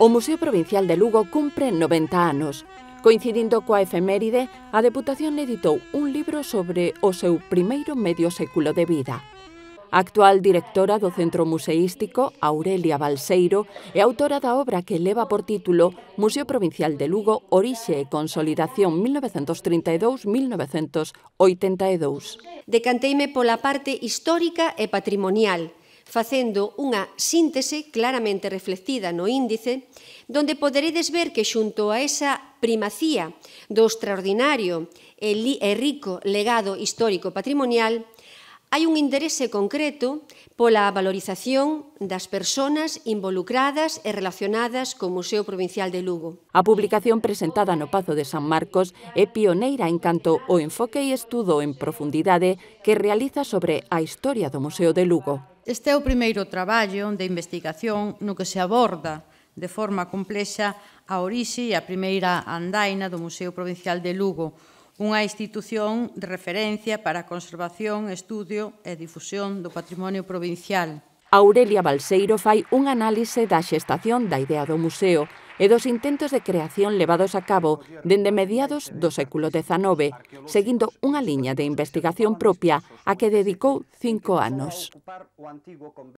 O Museo Provincial de Lugo cumpre 90 anos. Coincidindo coa efeméride, a Deputación editou un libro sobre o seu primeiro medio século de vida. A actual directora do Centro Museístico, Aurelia Balseiro, é autora da obra que leva por título Museo Provincial de Lugo, Orixe e Consolidación 1932-1982. Decanteime pola parte histórica e patrimonial, facendo unha síntese claramente reflectida no índice, donde poderedes ver que xunto a esa primacía do extraordinario e rico legado histórico patrimonial, hai un interese concreto pola valorización das persoas involucradas e relacionadas co Museo Provincial de Lugo. A publicación presentada no Pazo de San Marcos é pioneira en canto ao enfoque e estudo en profundidade que realiza sobre a historia do Museo de Lugo. Este é o primeiro traballo de investigación no que se aborda de forma complexa a orixe e a primeira andaina do Museo Provincial de Lugo, unha institución de referencia para a conservación, estudio e difusión do patrimonio provincial. Aurelia Balseiro fai un análise da xestación da idea do museo e dos intentos de creación levados a cabo dende mediados do século XIX, seguindo unha liña de investigación propia a que dedicou cinco anos.